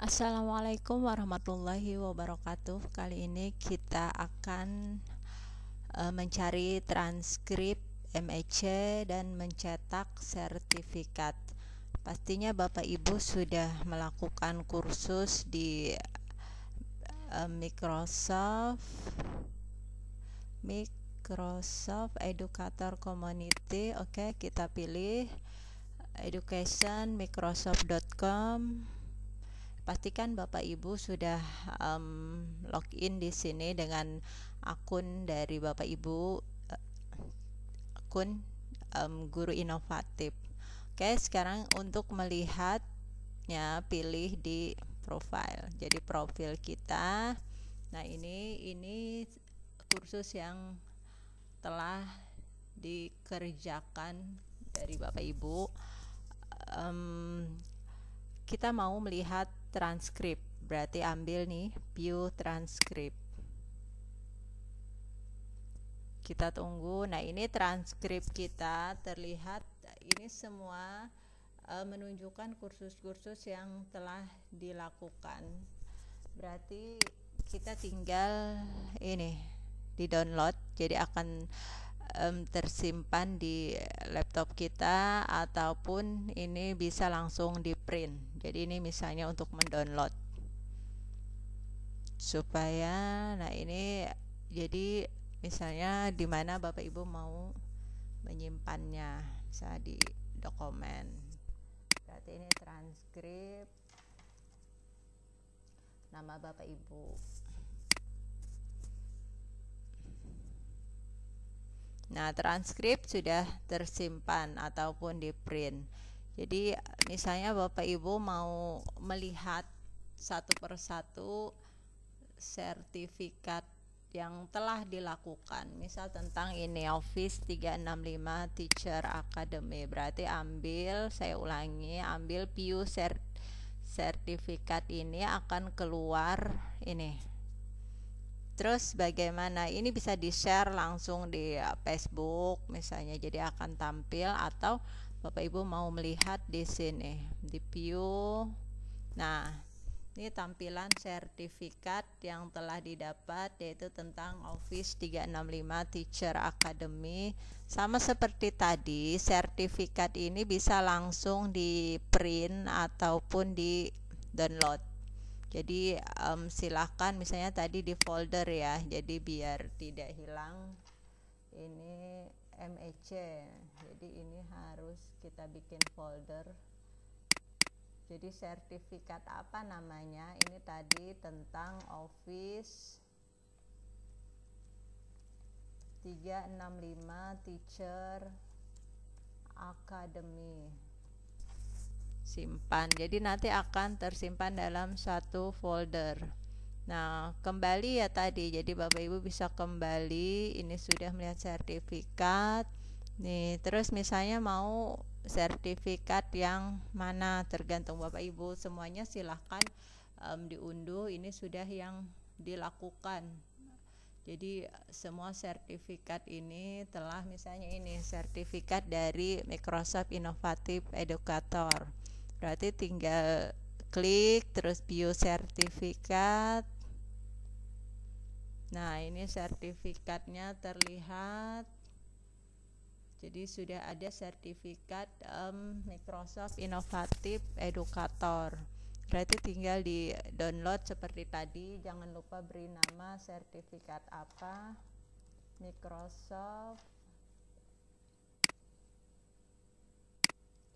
Assalamualaikum warahmatullahi wabarakatuh. Kali ini kita akan e, mencari transkrip MEC dan mencetak sertifikat. Pastinya Bapak Ibu sudah melakukan kursus di e, Microsoft Microsoft Educator Community. Oke, kita pilih education.microsoft.com. microsoft.com pastikan Bapak Ibu sudah um, login di sini dengan akun dari Bapak Ibu uh, akun um, guru inovatif. Oke, sekarang untuk melihatnya pilih di profile. Jadi profil kita. Nah, ini ini kursus yang telah dikerjakan dari Bapak Ibu. Um, kita mau melihat transcript. Berarti ambil nih view transcript. Kita tunggu. Nah, ini transkrip kita terlihat ini semua e, menunjukkan kursus-kursus yang telah dilakukan. Berarti kita tinggal ini di-download. Jadi akan um, tersimpan di laptop kita ataupun ini bisa langsung di print jadi ini misalnya untuk mendownload supaya nah ini jadi misalnya di mana Bapak Ibu mau menyimpannya saya di dokumen berarti ini transkrip nama Bapak Ibu Nah, transkrip sudah tersimpan ataupun di print. Jadi misalnya Bapak Ibu mau melihat satu persatu sertifikat yang telah dilakukan misal tentang ini office 365 teacher academy berarti ambil saya ulangi ambil PIU sert sertifikat ini akan keluar ini terus bagaimana ini bisa di share langsung di eh, Facebook misalnya jadi akan tampil atau Bapak Ibu mau melihat di sini di view. Nah, ini tampilan sertifikat yang telah didapat yaitu tentang Office 365 Teacher Academy. Sama seperti tadi, sertifikat ini bisa langsung di print ataupun di download. Jadi um, silahkan misalnya tadi di folder ya. Jadi biar tidak hilang ini MEC jadi ini harus kita bikin folder jadi sertifikat apa namanya ini tadi tentang office 365 teacher academy simpan jadi nanti akan tersimpan dalam satu folder Nah, kembali ya tadi. Jadi Bapak Ibu bisa kembali ini sudah melihat sertifikat. Nih, terus misalnya mau sertifikat yang mana tergantung Bapak Ibu semuanya silahkan um, diunduh. Ini sudah yang dilakukan. Jadi semua sertifikat ini telah misalnya ini sertifikat dari Microsoft Innovative Educator. Berarti tinggal klik terus bio sertifikat nah ini sertifikatnya terlihat jadi sudah ada sertifikat um, Microsoft Innovative Educator berarti tinggal di download seperti tadi jangan lupa beri nama sertifikat apa Microsoft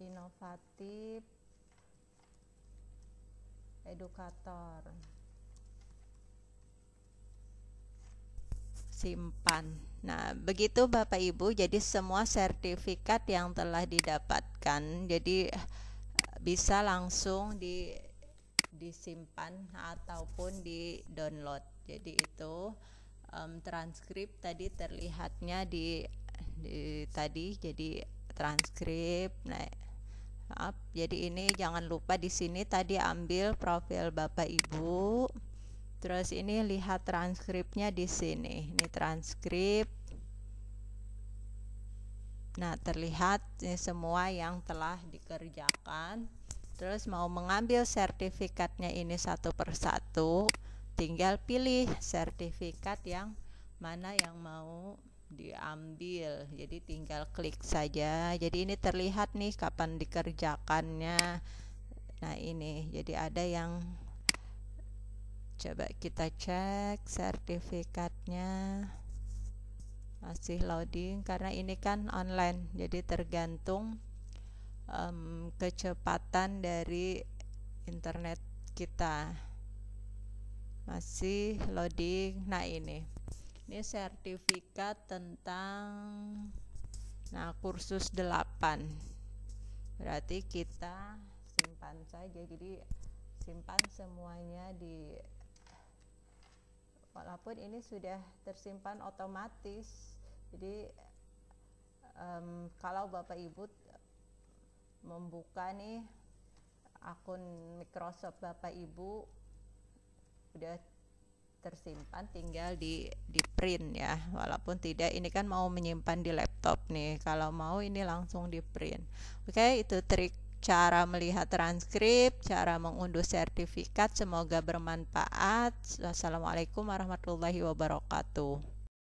Innovative edukator simpan nah begitu Bapak Ibu jadi semua sertifikat yang telah didapatkan jadi eh, bisa langsung di disimpan ataupun di download jadi itu um, transkrip tadi terlihatnya di, di tadi jadi transkrip nah Maaf, jadi ini jangan lupa di sini tadi ambil profil Bapak Ibu. Terus ini lihat transkripnya di sini. Ini transkrip. Nah, terlihat ini semua yang telah dikerjakan. Terus mau mengambil sertifikatnya ini satu persatu, tinggal pilih sertifikat yang mana yang mau diambil jadi tinggal klik saja jadi ini terlihat nih kapan dikerjakannya nah ini jadi ada yang coba kita cek sertifikatnya masih loading karena ini kan online jadi tergantung um, kecepatan dari internet kita masih loading nah ini ini sertifikat tentang nah kursus 8 berarti kita simpan saja jadi simpan semuanya di walaupun ini sudah tersimpan otomatis jadi um, kalau bapak ibu membuka nih akun Microsoft bapak ibu udah tersimpan tinggal di di print ya walaupun tidak ini kan mau menyimpan di laptop nih kalau mau ini langsung di print oke okay, itu trik cara melihat transkrip cara mengunduh sertifikat semoga bermanfaat wassalamualaikum warahmatullahi wabarakatuh